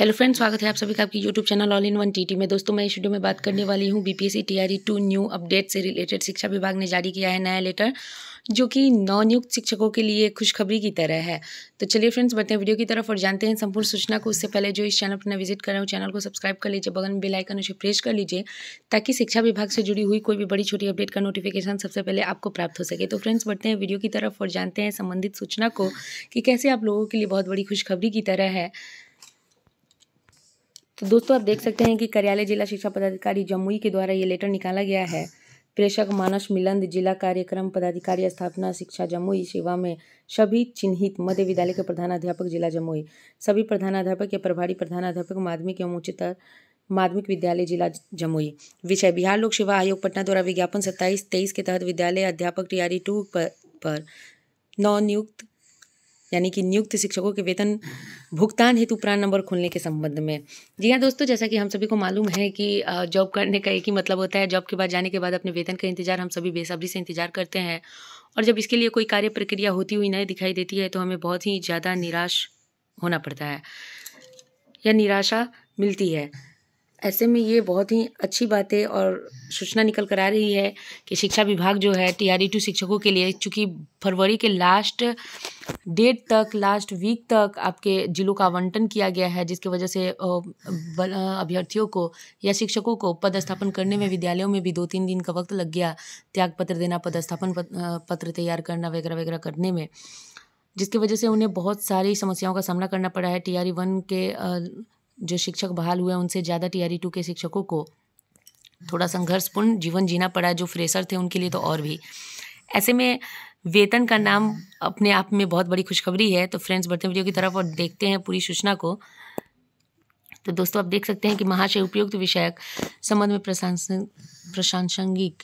hello friends स्वागत है आप सभी का आपकी YouTube channel all in one T T में दोस्तों मैं इस वीडियो में बात करने वाली हूँ BPSC TRE two new update से रिलेटेड शिक्षा विभाग ने जारी किया है नया लेटर जो कि नवनियुक्त शिक्षकों के लिए खुशखबरी की तरह है तो चलिए फ्रेंड्स बढ़ते हैं वीडियो की तरफ और जानते हैं संपूर्ण सूचना को उससे पहले जो इस चैनल पर विजिट कर रहे हो चैनल को सब्सक्राइब कर लीजिए बगन में बेलाइकन उसे प्रेस कर लीजिए ताकि शिक्षा विभाग से जुड़ी हुई कोई भी बड़ी छोटी अपडेट का नोटिफिकेशन सबसे पहले आपको प्राप्त हो सके तो फ्रेंड्स बढ़ते हैं वीडियो की तरफ और जानते हैं संबंधित सूचना को कि कैसे आप लोगों के लिए बहुत बड़ी खुशखबरी की तरह है तो दोस्तों आप देख सकते हैं कि कार्यालय जिला शिक्षा पदाधिकारी जमुई के द्वारा ये लेटर निकाला गया है प्रेषक मानस मिलंद जिला कार्यक्रम पदाधिकारी स्थापना शिक्षा जमुई सेवा में सभी चिन्हित मध्य विद्यालय के प्रधानाध्यापक जिला जमुई सभी प्रधानाध्यापक या प्रभारी प्रधानाध्यापक माध्यमिक एवं उच्चतर माध्यमिक विद्यालय जिला जमुई विषय बिहार लोक सेवा आयोग पटना द्वारा विज्ञापन सत्ताईस तेईस के तहत विद्यालय अध्यापक टीआरई टू पर, पर नवनियुक्त यानी कि नियुक्त शिक्षकों के वेतन भुगतान हेतु प्राण नंबर खोलने के संबंध में जी हाँ दोस्तों जैसा कि हम सभी को मालूम है कि जॉब करने का एक ही मतलब होता है जॉब के बाद जाने के बाद अपने वेतन का इंतजार हम सभी बेसब्री से इंतजार करते हैं और जब इसके लिए कोई कार्य प्रक्रिया होती हुई नहीं दिखाई देती है तो हमें बहुत ही ज़्यादा निराश होना पड़ता है या निराशा मिलती है ऐसे में ये बहुत ही अच्छी बातें और सूचना निकल कर आ रही है कि शिक्षा विभाग जो है टी आर ई टू शिक्षकों के लिए चूँकि फरवरी के लास्ट डेट तक लास्ट वीक तक आपके जिलों का आवंटन किया गया है जिसकी वजह से अभ्यर्थियों को या शिक्षकों को पदस्थापन करने में विद्यालयों में भी दो तीन दिन का वक्त लग गया त्याग पत्र देना पदस्थापन पत्र तैयार करना वगैरह वगैरह करने में जिसकी वजह से उन्हें बहुत सारी समस्याओं का सामना करना पड़ा है टी आर ई वन के जो शिक्षक बहाल हुए उनसे ज़्यादा टी टू e के शिक्षकों को थोड़ा संघर्षपूर्ण जीवन जीना पड़ा जो फ्रेशर थे उनके लिए तो और भी ऐसे में वेतन का नाम अपने आप में बहुत बड़ी खुशखबरी है तो फ्रेंड्स बढ़ते वीडियो की तरफ और देखते हैं पूरी सूचना को तो दोस्तों आप देख सकते हैं कि महाशय उपयुक्त विषयक संबंध में प्रशासन प्रशासंगिक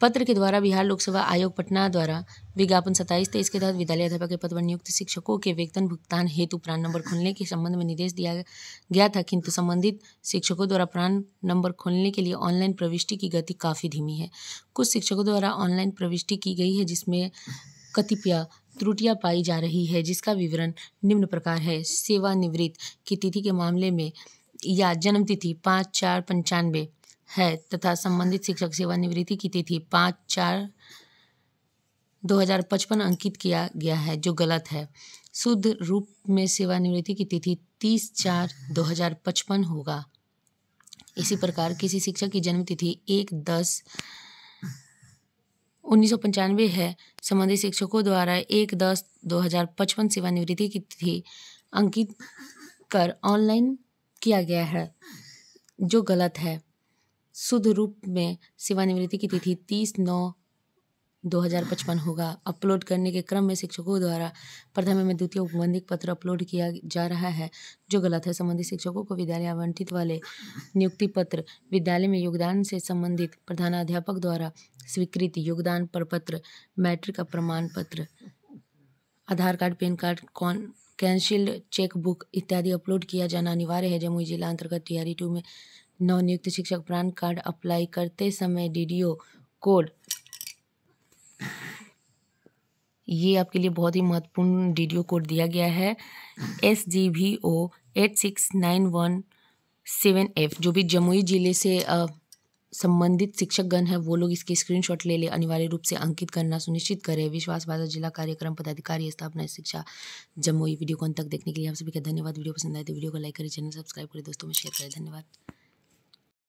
पत्र के द्वारा बिहार लोक सेवा आयोग पटना द्वारा विज्ञापन सत्ताईस तेईस के तहत विद्यालय अध्यापक के पद पर नियुक्त शिक्षकों के वेतन भुगतान हेतु प्राण नंबर खोलने के संबंध में निर्देश दिया गया था किंतु संबंधित शिक्षकों द्वारा प्राण नंबर खोलने के लिए ऑनलाइन प्रविष्टि की गति काफ़ी धीमी है कुछ शिक्षकों द्वारा ऑनलाइन प्रविष्टि की गई है जिसमें कतिपय त्रुटियां पाई जा रही है जिसका विवरण निम्न प्रकार है सेवानिवृत्त की तिथि के मामले में या जन्मतिथि पाँच चार पंचानवे है तथा संबंधित शिक्षक सेवानिवृत्ति की तिथि पाँच चार दो हजार पचपन अंकित किया गया है जो गलत है शुद्ध रूप में सेवानिवृत्ति की तिथि तीस चार दो हजार पचपन होगा इसी प्रकार किसी शिक्षक की जन्म तिथि एक दस उन्नीस सौ पंचानवे है संबंधित शिक्षकों द्वारा एक दस दो हजार पचपन सेवानिवृत्ति की तिथि अंकित कर ऑनलाइन किया गया है जो गलत है शुद्ध रूप में सेवानिवृत्ति की तिथि तीस नौ दो हज़ार पचपन होगा अपलोड करने के क्रम में शिक्षकों द्वारा प्रथम में द्वितीय उपबंधिक पत्र अपलोड किया जा रहा है जो गलत है संबंधित शिक्षकों को विद्यालय आवंटित वाले नियुक्ति पत्र विद्यालय में योगदान से संबंधित प्रधानाध्यापक द्वारा स्वीकृत योगदान प्रपत्र मैट्रिक का प्रमाण पत्र आधार कार्ड पैन कार्ड कौन कैंसिल्ड चेकबुक इत्यादि अपलोड किया जाना अनिवार्य है जमुई जिला अंतर्गत टीआरई टू में नवनियुक्त शिक्षक प्राण कार्ड अप्लाई करते समय डीडीओ कोड ये आपके लिए बहुत ही महत्वपूर्ण डीडीओ कोड दिया गया है S G V O eight six nine one seven F जो भी जमुई ज़िले से संबंधित शिक्षकगण है वो लोग इसके स्क्रीनशॉट ले ले अनिवार्य रूप से अंकित करना सुनिश्चित करें विश्वास बाजार जिला कार्यक्रम पदाधिकारी स्थापना शिक्षा जमुई वीडियो को अंत तक देखने के लिए आप सभी का धन्यवाद वीडियो पसंद आए तो वीडियो को लाइक करें चैनल सब्सक्राइब करें दोस्तों में शेयर करें धन्यवाद